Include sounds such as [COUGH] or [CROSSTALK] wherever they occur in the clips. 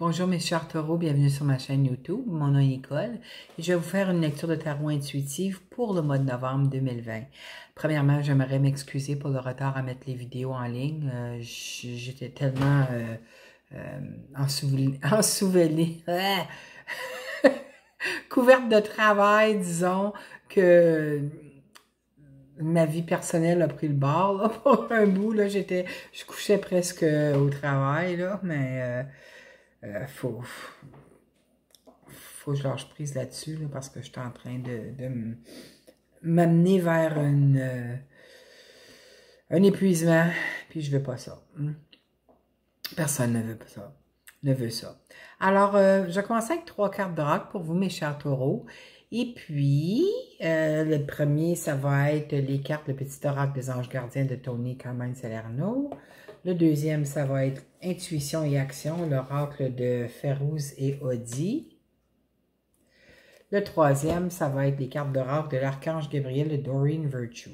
Bonjour mes chers taureaux, bienvenue sur ma chaîne YouTube. Mon nom est Nicole et je vais vous faire une lecture de tarot intuitive pour le mois de novembre 2020. Premièrement, j'aimerais m'excuser pour le retard à mettre les vidéos en ligne. Euh, j'étais tellement en euh, euh [LAUGHS] [LAUGHS] couverte de travail, disons, que ma vie personnelle a pris le bord [LAUGHS] pour un bout. Là, j'étais, je couchais presque au travail, là, mais euh, euh, faut, que je lâche prise là-dessus parce que je suis en train de, m'amener vers euh, un épuisement, puis je veux pas ça. Hmm? Personne ne veut pas ça. Ne veut ça. Alors, euh, je commence avec trois cartes de pour vous, mes chers taureaux. Et puis, le premier, ça va être les cartes de Petit Oracle des Anges Gardiens de Tony Carmen Salerno. Le deuxième, ça va être Intuition et action, l'oracle de Ferrouz et Audi. Le troisième, ça va être les cartes d'oracle de l'archange Gabriel de Doreen Virtue.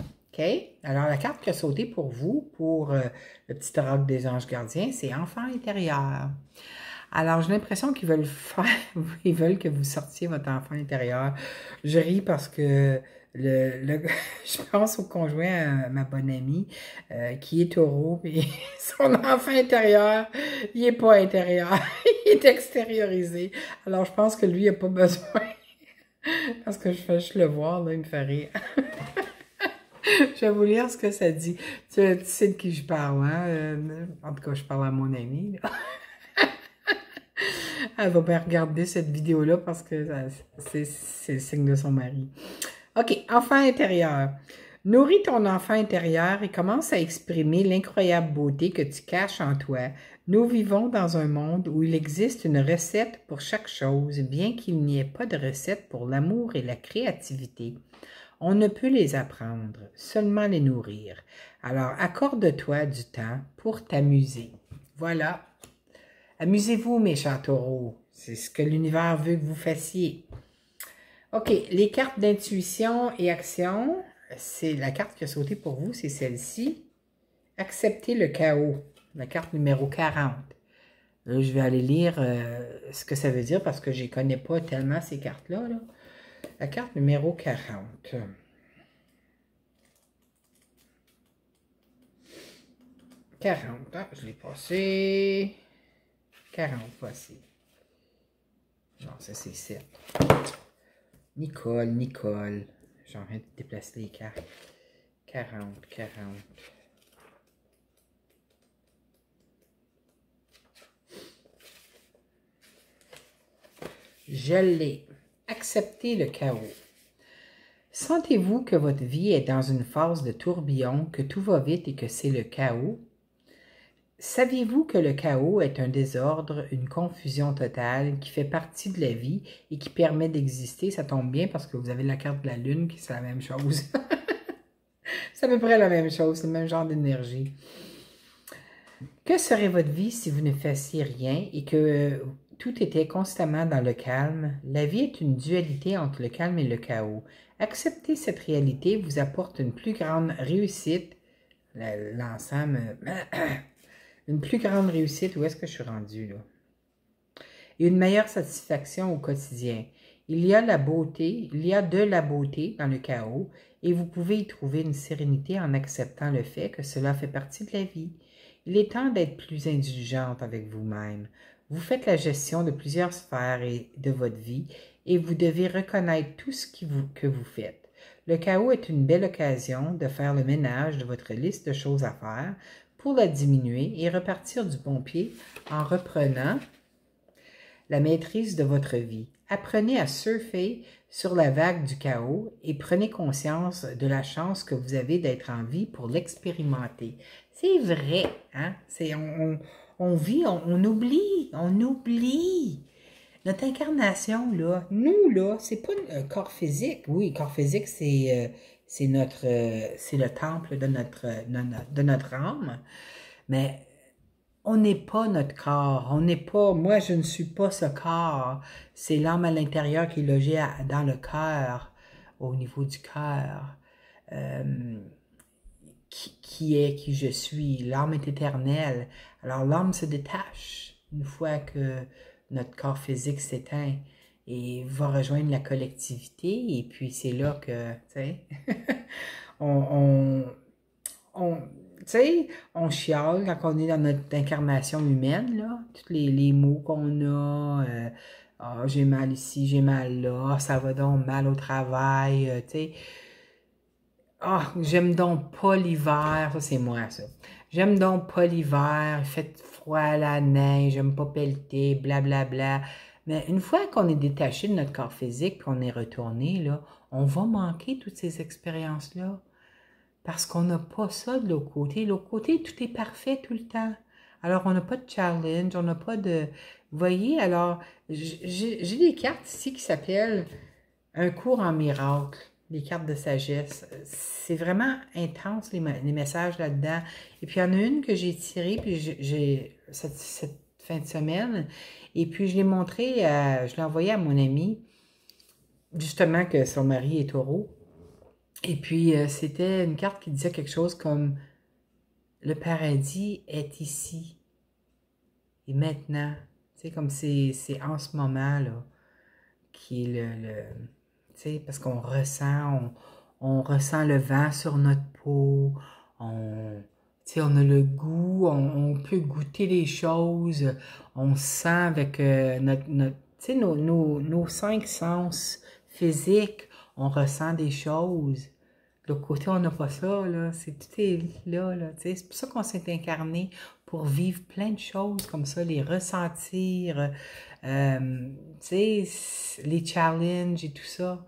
OK? Alors, la carte qui a sauté pour vous, pour euh, le petit oracle des anges gardiens, c'est Enfant intérieur. Alors, j'ai l'impression qu'ils veulent [LAUGHS] faire, ils veulent que vous sortiez votre enfant intérieur. Je ris parce que le, [LAUGHS] je pense au conjoint, euh, ma bonne amie, euh, qui est taureau, [LAUGHS] puis son enfant intérieur, il n'est pas intérieur, [LAUGHS] il est extériorisé. Alors, je pense que lui, il n'a pas besoin. Parce que je fais le voir, là, il me fait rire. je vais vous lire ce que ça dit. Tu, sais de qui je parle, hein? Euh, en tout cas, je parle à mon amie, là. Elle va bien regarder cette vidéo-là parce que c'est le signe de son mari. OK, enfant intérieur. Nourris ton enfant intérieur et commence à exprimer l'incroyable beauté que tu caches en toi. Nous vivons dans un monde où il existe une recette pour chaque chose, bien qu'il n'y ait pas de recette pour l'amour et la créativité. On ne peut les apprendre, seulement les nourrir. Alors accorde-toi du temps pour t'amuser. Voilà. Amusez-vous, mes chats taureaux. C'est ce que l'univers veut que vous fassiez. OK, les cartes d'intuition et action, c'est la carte qui a sauté pour vous, c'est celle-ci. Acceptez le chaos, la carte numéro 40. Là, je vais aller lire euh, ce que ça veut dire parce que je ne connais pas tellement ces cartes-là. La carte numéro 40. « 40, je l'ai passé. 40, voici. Non, ça c'est 7. Nicole, Nicole. J'ai envie de déplacer les cartes. 40, 40. Je l'ai. Acceptez le chaos. Sentez-vous que votre vie est dans une phase de tourbillon, que tout va vite et que c'est le chaos? Saviez-vous que le chaos est un désordre, une confusion totale qui fait partie de la vie et qui permet d'exister? Ça tombe bien parce que vous avez la carte de la Lune qui c'est la même chose. c'est à peu près la même chose, c'est le même genre d'énergie. Que serait votre vie si vous ne fassiez rien et que tout était constamment dans le calme? La vie est une dualité entre le calme et le chaos. Accepter cette réalité vous apporte une plus grande réussite. L'ensemble... [CLEARS THROAT] une plus grande réussite où est-ce que je suis rendue, là. Et une meilleure satisfaction au quotidien. Il y a la beauté, il y a de la beauté dans le chaos et vous pouvez y trouver une sérénité en acceptant le fait que cela fait partie de la vie. Il est temps d'être plus indulgente avec vous-même. Vous faites la gestion de plusieurs sphères et de votre vie et vous devez reconnaître tout ce que vous faites. Le chaos est une belle occasion de faire le ménage de votre liste de choses à faire pour la diminuer et repartir du pompier en reprenant la maîtrise de votre vie. Apprenez à surfer sur la vague du chaos et prenez conscience de la chance que vous avez d'être en vie pour l'expérimenter. C'est vrai, hein? On, on, vit, on oublie, on oublie. Notre incarnation, là, nous, là, c'est pas un corps physique. Oui, corps physique, c'est euh, notre euh, c'est le temple de notre, de notre âme. Mais on n'est pas notre corps. On n'est pas, moi, je ne suis pas ce corps. C'est l'âme à l'intérieur qui est logée dans le cœur, au niveau du cœur. Euh, qui, qui, est qui je suis. L'âme est éternelle. Alors l'âme se détache une fois que notre corps physique s'éteint et va rejoindre la collectivité. Et puis c'est là que, tu sais, [LAUGHS] on, on, on chiale quand on est dans notre incarnation humaine, là, tous les, mots qu'on a. Euh, ah, j'ai mal ici, j'ai mal là, ça va donc mal au travail, euh, tu sais. Ah, j'aime donc pas l'hiver. Ça, c'est moi, ça. J'aime donc pas l'hiver. fait froid la neige. J'aime pas pelleter. Blablabla. Bla, Mais une fois qu'on est détaché de notre corps physique qu'on est retourné, là, on va manquer toutes ces expériences-là. Parce qu'on n'a pas ça de l'autre côté. L'autre côté, tout est parfait tout le temps. Alors, on n'a pas de challenge, on n'a pas de. Vous voyez, alors, j'ai des cartes ici qui s'appellent Un cours en miracle les cartes de sagesse. C'est vraiment intense, les, messages là-dedans. Et puis, il y en a une que j'ai tirée, puis j'ai cette, fin de semaine, et puis je l'ai montrée, je l'ai envoyée à mon ami, justement que son mari est taureau. Et puis, euh, c'était une carte qui disait quelque chose comme « Le paradis est ici et maintenant ». Tu sais, comme c'est en ce moment, là, qui est le parce qu'on ressent, on, ressent le vent sur notre peau, on, on a le goût, on, peut goûter les choses, on sent avec euh, notre, nos, cinq sens physiques, on ressent des choses. L'autre côté, on n'a pas ça, C'est tout est là, là. C'est pour ça qu'on s'est incarné pour vivre plein de choses comme ça, les ressentir, euh, les challenges et tout ça.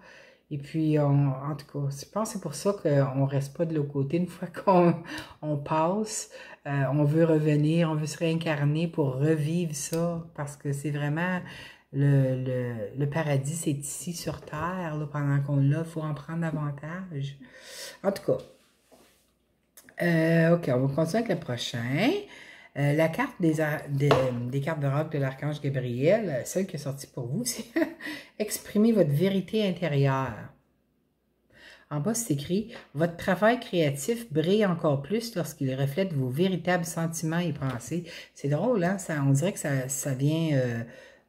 Et puis, en tout cas, je pense que c'est pour ça qu'on ne reste pas de l'autre côté. Une fois [LAUGHS] qu'on on passe, euh, on veut revenir, on veut se réincarner pour revivre ça, parce que c'est vraiment le, le, paradis, c'est ici sur Terre, pendant qu'on l'a, il faut en prendre davantage. En tout cas, euh, OK, on va continuer avec le prochain. Euh, la carte des, cartes de cartes de l'archange Gabriel, euh, celle qui est sortie pour vous, [LAUGHS] c'est exprimer votre vérité intérieure. En bas, c'est écrit Votre travail créatif brille encore plus lorsqu'il reflète vos véritables sentiments et pensées. C'est drôle, hein? Ça, on dirait que ça, ça vient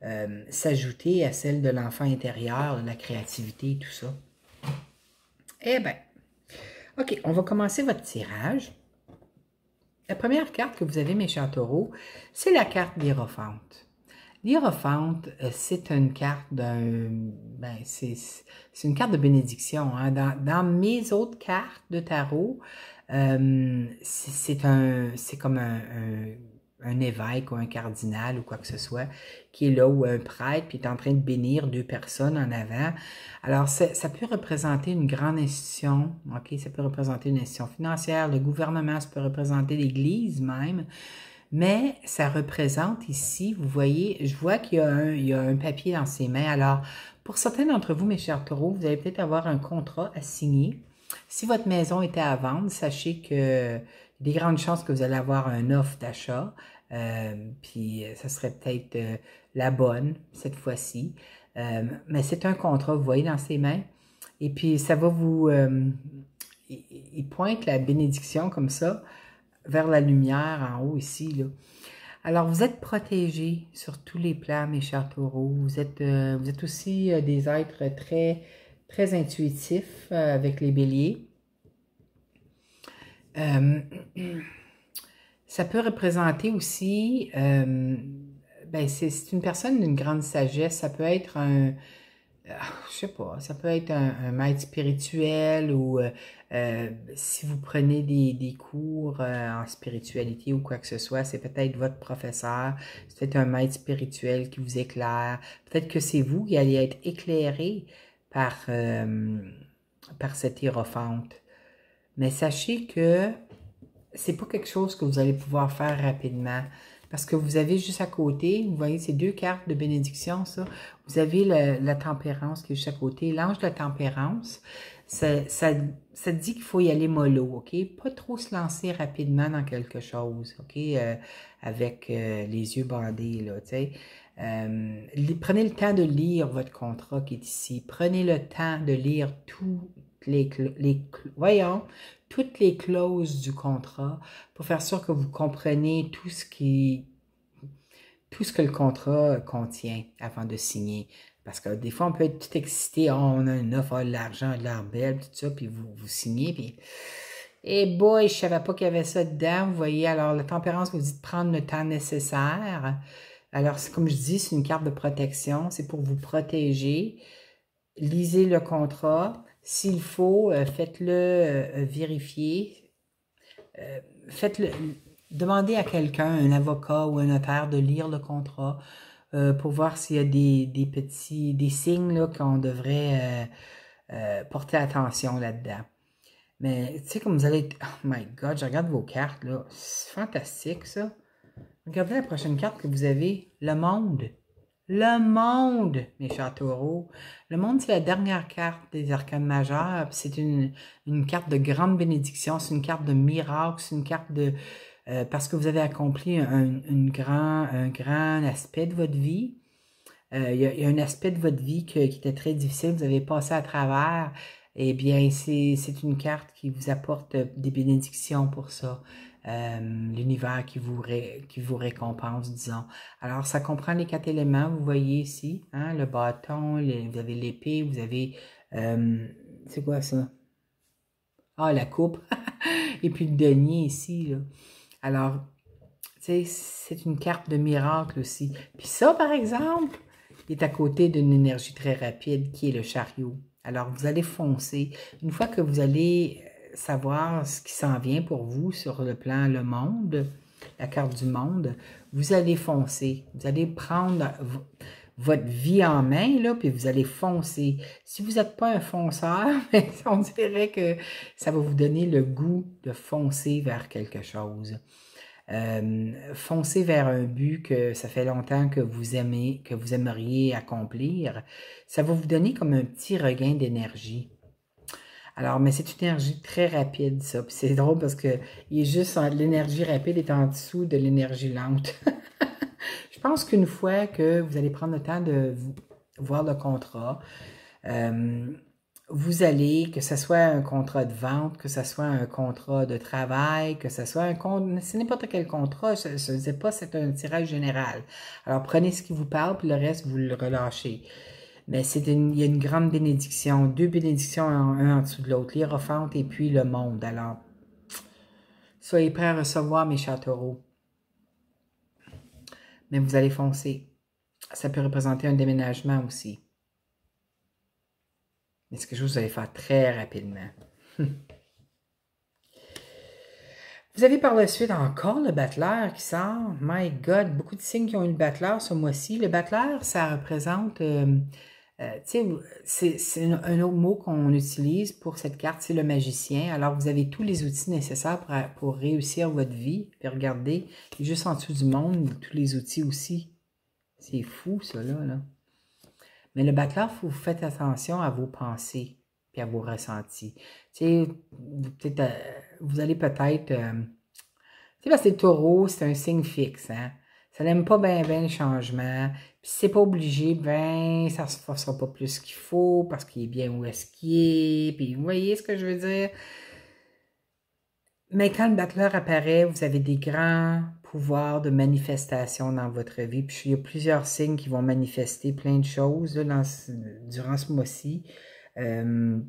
euh, s'ajouter à celle de l'enfant intérieur, de la créativité et tout ça. Eh bien, OK, on va commencer votre tirage. La première carte que vous avez, mes chers taureaux, c'est la carte d'Hérophante. L'Irophante, euh, c'est une carte d'un... Ben, c'est une carte de bénédiction. Hein. Dans, mes autres cartes de tarot, euh, c'est un... C'est comme un un évêque ou un cardinal ou quoi que ce soit, qui est là, ou un prêtre, puis est en train de bénir deux personnes en avant. Alors, ça, peut représenter une grande institution, OK? Ça peut représenter une institution financière, le gouvernement, ça peut représenter l'Église même, mais ça représente ici, vous voyez, je vois qu'il y, a un, il y a un papier dans ses mains. Alors, pour certains d'entre vous, mes chers taureaux, vous allez peut-être avoir un contrat à signer. Si votre maison était à vendre, sachez que des grandes chances que vous allez avoir un offre d'achat. Euh, puis euh, ça serait peut-être euh, la bonne cette fois-ci. mais c'est un contrat, vous voyez, dans ses mains. Et puis ça va vous... il pointe la bénédiction comme ça vers la lumière en haut ici. Là. Alors vous êtes protégés sur tous les plans, mes chers taureaux. Vous êtes, vous êtes aussi des êtres très, très intuitifs avec les béliers. Euh, [CLEARS THROAT] ça peut représenter aussi, euh, ben, c'est une personne d'une grande sagesse, ça peut être un, je sais pas, ça peut être un, maître spirituel ou euh, si vous prenez des, cours en spiritualité ou quoi que ce soit, c'est peut-être votre professeur, c'est peut-être un maître spirituel qui vous éclaire, peut-être que c'est vous qui allez être éclairé par, par cette hiérophante. Mais sachez que c'est pas quelque chose que vous allez pouvoir faire rapidement. Parce que vous avez juste à côté, vous voyez ces deux cartes de bénédiction, ça. Vous avez la tempérance qui est juste à côté. L'ange de la tempérance, ça, dit qu'il faut y aller mollo, OK? Pas trop se lancer rapidement dans quelque chose, OK? Euh, avec euh, les yeux bandés, là, tu sais. Euh, prenez le temps de lire votre contrat qui est ici. Prenez le temps de lire tout, les, voyons, toutes les clauses du contrat pour faire sûr que vous comprenez tout ce qui tout ce que le contrat contient avant de signer. Parce que des fois, on peut être tout excité, ah, on a une offre, l'argent, de l'air tout ça, puis vous, vous signez, puis... Et eh boy, je savais pas qu'il y avait ça dedans. Vous voyez, alors la tempérance vous dit de prendre le temps nécessaire. Alors, c'est comme je dis, c'est une carte de protection. C'est pour vous protéger. Lisez le contrat. S'il faut, euh, faites-le euh, vérifier. Euh, faites-le. Demandez à quelqu'un, un avocat ou un notaire, de lire le contrat pour voir s'il y a des, petits, des signes qu'on devrait porter attention là-dedans. Mais tu sais, comme vous allez Oh my God, je regarde vos cartes, là. C'est fantastique, ça. Regardez la prochaine carte que vous avez. Le monde. Le monde, mes chers taureaux. Le monde, c'est la dernière carte des arcanes majeurs. C'est une, une, carte de grande bénédiction, c'est une carte de miracle, c'est une carte de... Euh, parce que vous avez accompli un, un, grand, un grand aspect de votre vie. Euh, il y, a un aspect de votre vie qui était très difficile, vous avez passé à travers. Eh bien, c'est une carte qui vous apporte des bénédictions pour ça. Euh, l'univers qui vous, qui vous récompense, disons. Alors, ça comprend les quatre éléments, vous voyez ici, hein, le bâton, vous avez l'épée, vous avez, euh, c'est quoi ça? Ah, la coupe, [LAUGHS] et puis le denier ici. Là. Alors, c'est une carte de miracle aussi. Puis ça, par exemple, est à côté d'une énergie très rapide qui est le chariot. Alors, vous allez foncer. Une fois que vous allez savoir ce qui s'en vient pour vous sur le plan le monde, la carte du monde, vous allez foncer. Vous allez prendre votre vie en main, là, puis vous allez foncer. Si vous n'êtes pas un fonceur, [LAUGHS] ben, on dirait que ça va vous donner le goût de foncer vers quelque chose. Euh, foncer vers un but que ça fait longtemps que vous aimez, que vous aimeriez accomplir, ça va vous donner comme un petit regain d'énergie. Alors, mais c'est une énergie très rapide, ça. Puis c'est drôle parce que il est juste l'énergie rapide est en dessous de l'énergie lente. [LAUGHS] Je pense qu'une fois que vous allez prendre le temps de voir le contrat, euh, vous allez, que ce soit un contrat de vente, que ce soit un contrat de travail, que ce soit un contrat, c'est n'importe quel contrat, ce, pas, c'est un tirage général. Alors prenez ce qui vous parle, puis le reste, vous le relâchez mais ben, c'est il y a une grande bénédiction, deux bénédictions, en, un en dessous de l'autre, les et puis le monde. Alors, soyez prêts à recevoir, mes châteaux Mais vous allez foncer. Ça peut représenter un déménagement aussi. Mais c'est que je vous allez faire très rapidement. [LAUGHS] Vous avez par la suite encore le battleur qui sort. My God, beaucoup de signes qui ont eu le battleur ce mois-ci. Le battleur, ça représente euh, euh, sais, c'est un autre mot qu'on utilise pour cette carte, c'est le magicien. Alors, vous avez tous les outils nécessaires pour, réussir votre vie. Puis regardez, juste en dessous du monde, tous les outils aussi. C'est fou, ça, là, Mais le faut vous faites attention à vos pensées puis à vos ressentis. Tu sais, vous euh, allez peut-être... Euh, tu sais, parce que le taureau, c'est un signe fixe, hein? ça n'aime pas bien ben le changement, puis c'est pas obligé, ben ça se forcera pas plus qu'il faut parce qu'il est bien où est-ce qu'il est, puis vous voyez ce que je veux dire. Mais quand le battleur apparaît, vous avez des grands pouvoirs de manifestation dans votre vie. Puis il y a plusieurs signes qui vont manifester plein de choses durant ce mois-ci. Euh,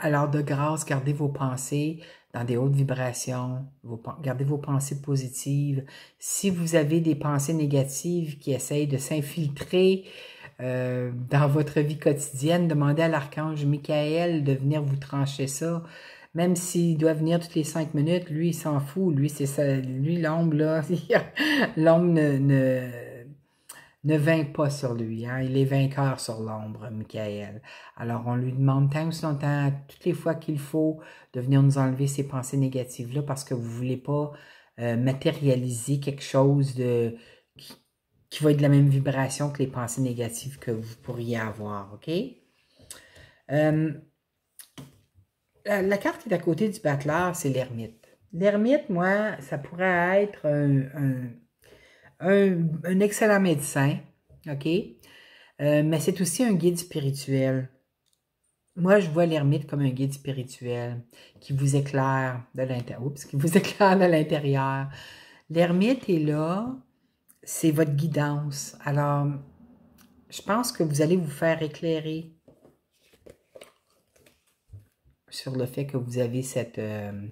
alors de grâce, gardez vos pensées dans des hautes vibrations, gardez vos pensées positives. Si vous avez des pensées négatives qui essayent de s'infiltrer euh, dans votre vie quotidienne, demandez à l'archange Michael de venir vous trancher ça. Même s'il doit venir toutes les cinq minutes, lui, il s'en fout. Lui, c'est ça. Lui, l'ombre, là, [LAUGHS] l'ombre ne, ne ne vainc pas sur lui. Hein? Il est vainqueur sur l'ombre, Michael. Alors, on lui demande tant ou son toutes les fois qu'il faut, de venir nous enlever ces pensées négatives-là parce que vous ne voulez pas euh, matérialiser quelque chose de, qui, va être de la même vibration que les pensées négatives que vous pourriez avoir. OK? Euh, la, carte qui est à côté du battleur, c'est l'ermite. L'ermite, moi, ça pourrait être un un, excellent médecin, OK? Euh, mais c'est aussi un guide spirituel. Moi, je vois l'ermite comme un guide spirituel qui vous éclaire de l'intérieur. Oups, qui vous [LAUGHS] éclaire de l'intérieur. L'ermite est là, c'est votre guidance. Alors, je pense que vous allez vous faire éclairer sur le fait que vous avez cette, euh,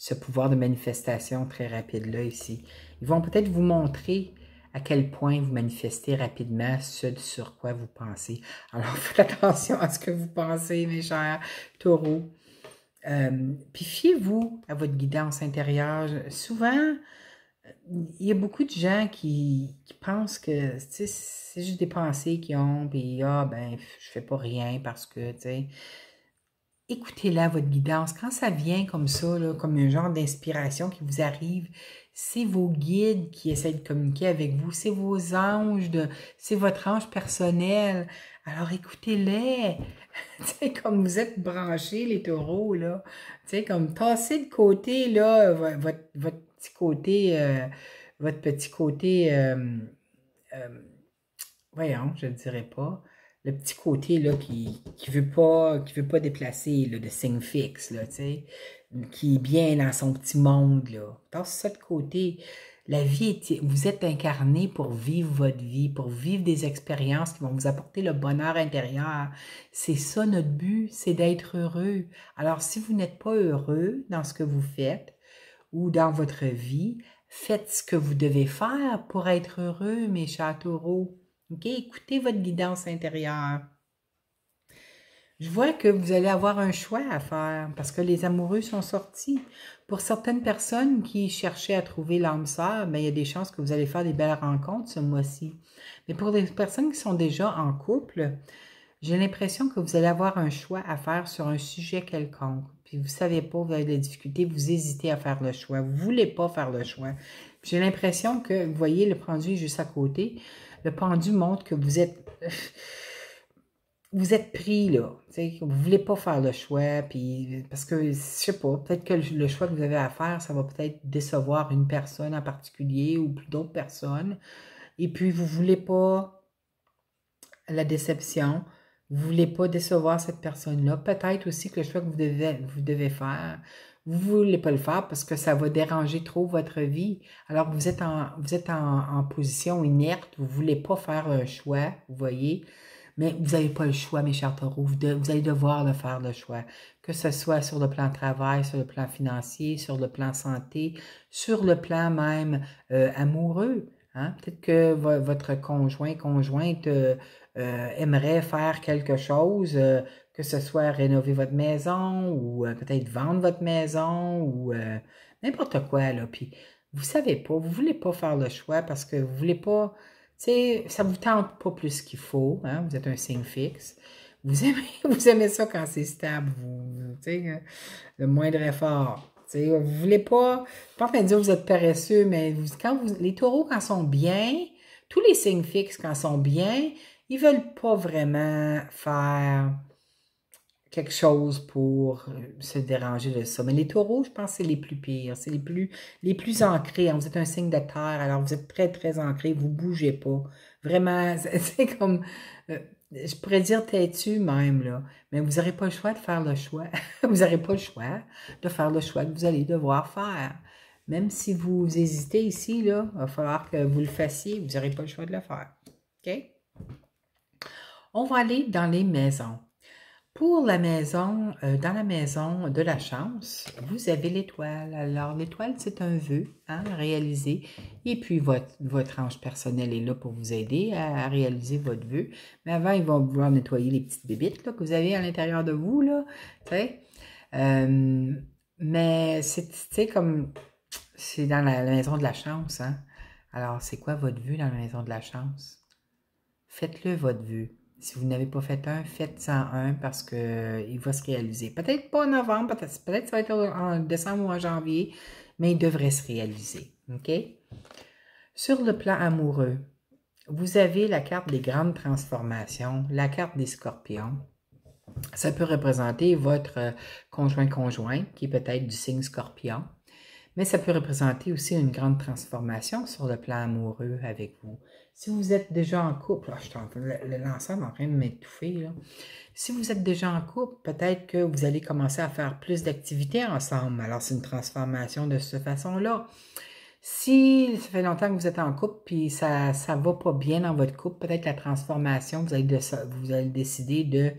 ce pouvoir de manifestation très rapide-là ici. Ils vont peut-être vous montrer à quel point vous manifestez rapidement ce sur quoi vous pensez. Alors, [LAUGHS] faites attention à ce que vous pensez, mes chers taureaux. Euh, puis, fiez-vous à votre guidance intérieure. Souvent, il y a beaucoup de gens qui, qui pensent que c'est juste des pensées qu'ils ont, puis ah, ben, je fais pas rien parce que, tu sais écoutez-la, votre guidance. Quand ça vient comme ça, comme un genre d'inspiration qui vous arrive, c'est vos guides qui essaient de communiquer avec vous, c'est vos anges, de, c'est votre ange personnel. Alors écoutez-les. [LAUGHS] comme vous êtes branchés, les taureaux, là. comme tassez de côté, là, votre, petit côté, euh, votre petit côté, euh, euh, voyons, je ne dirais pas, le petit côté là, qui ne veut, pas, veut pas déplacer le de signe fixe, qui est bien dans son petit monde. Là. Dans ce côté, la vie, vous êtes incarné pour vivre votre vie, pour vivre des expériences qui vont vous apporter le bonheur intérieur. C'est ça notre but, c'est d'être heureux. Alors si vous n'êtes pas heureux dans ce que vous faites ou dans votre vie, faites ce que vous devez faire pour être heureux, mes châteaux taureaux. OK? Écoutez votre guidance intérieure. Je vois que vous allez avoir un choix à faire parce que les amoureux sont sortis. Pour certaines personnes qui cherchaient à trouver l'âme sœur, bien, il y a des chances que vous allez faire des belles rencontres ce mois-ci. Mais pour les personnes qui sont déjà en couple, j'ai l'impression que vous allez avoir un choix à faire sur un sujet quelconque. Puis vous ne savez pas, vous avez des difficultés, vous hésitez à faire le choix. Vous ne voulez pas faire le choix. J'ai l'impression que, vous voyez, le produit juste à côté le pendu montre que vous êtes... [LAUGHS] vous êtes pris, là. Vous ne voulez pas faire le choix, puis parce que, je sais pas, peut-être que le choix que vous avez à faire, ça va peut-être décevoir une personne en particulier ou d'autres personnes. Et puis, vous ne voulez pas la déception. Vous ne voulez pas décevoir cette personne-là. Peut-être aussi que le choix que vous devez, vous devez faire, vous voulez pas le faire parce que ça va déranger trop votre vie. Alors, vous êtes en, vous êtes en, position inerte, vous voulez pas faire un choix, vous voyez. Mais vous n'avez pas le choix, mes chers taureaux. Vous, allez devoir le faire, le choix. Que ce soit sur le plan travail, sur le plan financier, sur le plan santé, sur le plan même euh, amoureux. Hein. Peut-être que votre conjoint, conjointe euh, euh, aimerait faire quelque chose que ce soit rénover votre maison ou euh, peut-être vendre votre maison ou euh, n'importe quoi, là. Puis vous savez pas, vous voulez pas faire le choix parce que vous voulez pas, tu sais, ça vous tente pas plus qu'il faut, hein. vous êtes un signe fixe. Vous [LAUGHS] aimez, vous aimez ça quand c'est stable, vous, hein, le moindre effort. Vous vous voulez pas, je pas en train dire que vous êtes paresseux, mais quand vous, les taureaux, quand sont bien, tous les signes fixes, quand sont bien, ils veulent pas vraiment faire quelque chose pour euh, se déranger de ça. Mais les taureaux, je pense, c'est les plus pires, c'est les plus, les plus ancrés. Hein, vous êtes un signe de terre, alors vous êtes très, très ancré, vous bougez pas. Vraiment, [LAUGHS] c'est comme, euh, je pourrais dire têtu même, là, mais vous n'aurez pas le choix de faire le choix. [LAUGHS] vous n'aurez pas le choix de faire le choix que vous allez devoir faire. Même si vous hésitez ici, là, il va falloir que vous le fassiez, vous n'aurez pas le choix de le faire. OK? On va aller dans les maisons. Pour la maison, euh, dans la maison de la chance, vous avez l'étoile. Alors, l'étoile, c'est un vœu hein, à réaliser. Et puis, votre, ange personnel est là pour vous aider à, réaliser votre vœu. Mais avant, ils vont vouloir nettoyer les petites bébites que vous avez à l'intérieur de vous. Là, euh, mais c'est comme c'est dans la, maison de la chance. Hein. Alors, c'est quoi votre vœu dans la maison de la chance? Faites-le votre vœu. Si vous n'avez pas fait un, faites un parce qu'il euh, va se réaliser. Peut-être pas en novembre, peut-être peut ça va être en décembre ou en janvier, mais il devrait se réaliser. OK? Sur le plan amoureux, vous avez la carte des grandes transformations, la carte des scorpions. Ça peut représenter votre euh, conjoint-conjoint, qui est peut-être du signe scorpion, mais ça peut représenter aussi une grande transformation sur le plan amoureux avec vous. Si vous êtes déjà en couple, l'ensemble ah, en train de m'étouffer. Si vous êtes déjà en couple, peut-être que vous allez commencer à faire plus d'activités ensemble. Alors, c'est une transformation de cette façon-là. Si ça fait longtemps que vous êtes en couple puis ça ne va pas bien dans votre couple, peut-être la transformation, vous allez, vous allez décider de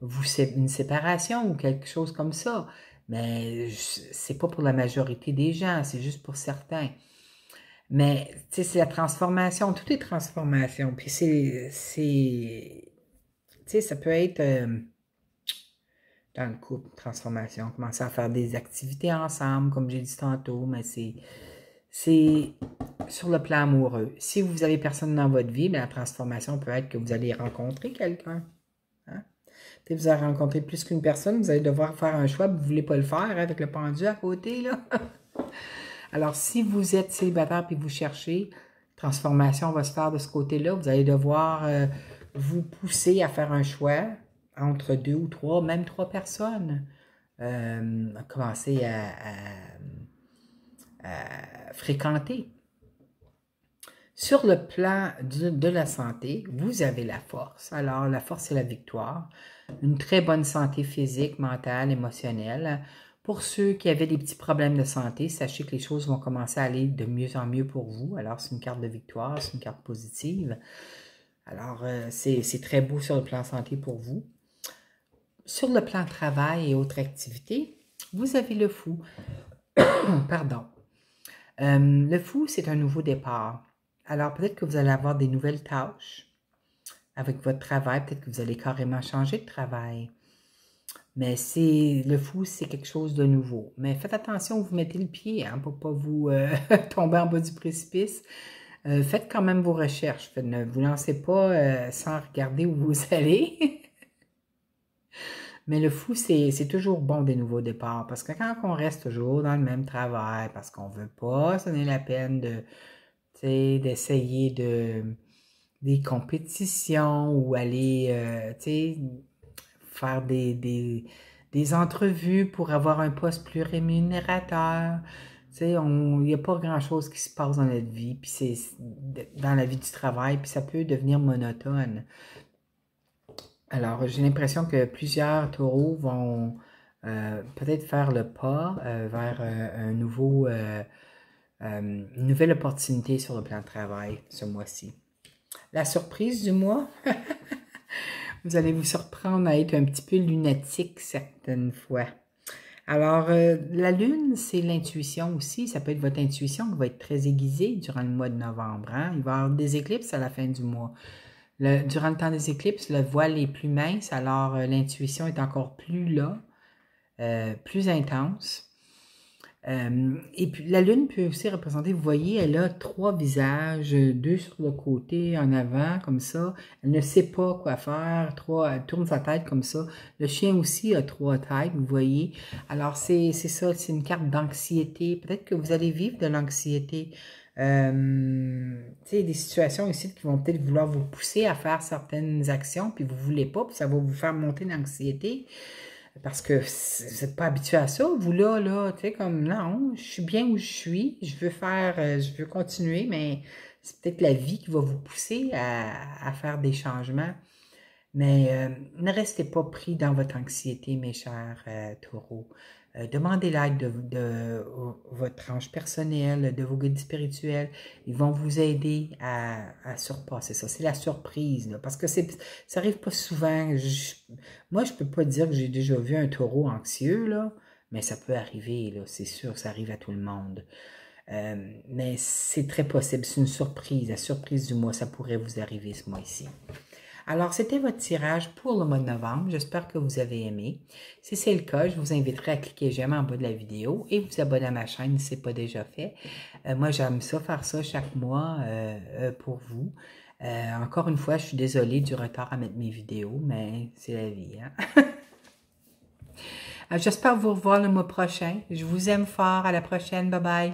vous une séparation ou quelque chose comme ça. Mais c'est pas pour la majorité des gens, c'est juste pour certains. Mais c'est la transformation, tout est transformation. Puis c'est. Tu sais, ça peut être euh, dans le couple, transformation, commencer à faire des activités ensemble, comme j'ai dit tantôt, mais c'est. C'est sur le plan amoureux. Si vous avez personne dans votre vie, la transformation peut être que vous allez rencontrer quelqu'un. Hein. Si Vous allez rencontrer plus qu'une personne, vous allez devoir faire un choix, vous ne voulez pas le faire avec le pendu à côté. là. [LAUGHS] Alors, si vous êtes célibataire que vous cherchez, transformation va se faire de ce côté-là. Vous allez devoir euh, vous pousser à faire un choix entre deux ou trois, même trois personnes. Euh, commencer à, fréquenter. Sur le plan de la santé, vous avez la force. Alors, la force, et la victoire. Une très bonne santé physique, mentale, émotionnelle. Pour ceux qui avaient des petits problèmes de santé, sachez que les choses vont commencer à aller de mieux en mieux pour vous. Alors, c'est une carte de victoire, c'est une carte positive. Alors, euh, c'est très beau sur le plan santé pour vous. Sur le plan travail et autres activités, vous avez le fou. [COUGHS] Pardon. Euh, le fou, c'est un nouveau départ. Alors, peut-être que vous allez avoir des nouvelles tâches avec votre travail. Peut-être que vous allez carrément changer de travail. Mais c'est le fou, c'est quelque chose de nouveau. Mais faites attention, vous mettez le pied hein, pour ne pas vous euh, [LAUGHS] tomber en bas du précipice. Euh, faites quand même vos recherches. ne vous lancez pas euh, sans regarder où vous [LAUGHS] allez. Mais le fou, c'est toujours bon des nouveaux départs parce que quand on reste toujours dans le même travail, parce qu'on ne veut pas ça n'est la peine de d'essayer de des compétitions ou aller, tu sais, faire des, des, entrevues pour avoir un poste plus rémunérateur. Tu sais, il n'y a pas grand-chose qui se passe dans notre vie, puis c'est dans la vie du travail, puis ça peut devenir monotone. Alors, j'ai l'impression que plusieurs taureaux vont euh, peut-être faire le pas euh, vers euh, un nouveau, une nouvelle opportunité sur le plan de travail ce mois-ci. La surprise du mois, [LAUGHS] Vous allez vous surprendre à être un petit peu lunatique certaines fois. Alors, euh, la lune, c'est l'intuition aussi. Ça peut être votre intuition qui va être très aiguisée durant le mois de novembre. Hein. Il va y avoir des éclipses à la fin du mois. durant le temps des éclipses, le voile est plus mince, alors euh, l'intuition est encore plus là, euh, plus intense. Euh, et puis la lune peut aussi représenter, vous voyez, elle a trois visages, deux sur le côté, en avant, comme ça. Elle ne sait pas quoi faire, trois, elle tourne sa tête comme ça. Le chien aussi a trois têtes, vous voyez. Alors c'est ça, c'est une carte d'anxiété. Peut-être que vous allez vivre de l'anxiété. Euh, a des situations ici qui vont peut-être vouloir vous pousser à faire certaines actions, puis vous ne voulez pas, puis ça va vous faire monter l'anxiété. Parce que vous n'êtes pas habitué à ça, vous là, là, tu sais, comme non, je suis bien où je suis, je veux faire, euh, je veux continuer, mais c'est peut-être la vie qui va vous pousser à, faire des changements. Mais euh, ne restez pas pris dans votre anxiété, mes chers euh, taureaux. Euh, demandez l'aide de, votre ange personnel, de vos guides spirituels. Ils vont vous aider à, surpasser ça. C'est la surprise, parce que ça arrive pas souvent. moi, je peux pas dire que j'ai déjà vu un taureau anxieux, là, mais ça peut arriver, c'est sûr, ça arrive à tout le monde. Euh, mais c'est très possible, c'est une surprise, la surprise du mois, ça pourrait vous arriver ce mois-ci. Alors, c'était votre tirage pour le mois de novembre. J'espère que vous avez aimé. Si c'est le cas, je vous inviterai à cliquer j'aime en bas de la vidéo et vous abonner à ma chaîne si ce n'est pas déjà fait. Euh, moi, j'aime ça, faire ça chaque mois euh, euh, pour vous. encore une fois, je suis désolée du retard à mettre mes vidéos, mais c'est la vie. Hein. [LAUGHS] J'espère vous revoir le mois prochain. Je vous aime fort. À la prochaine. Bye bye.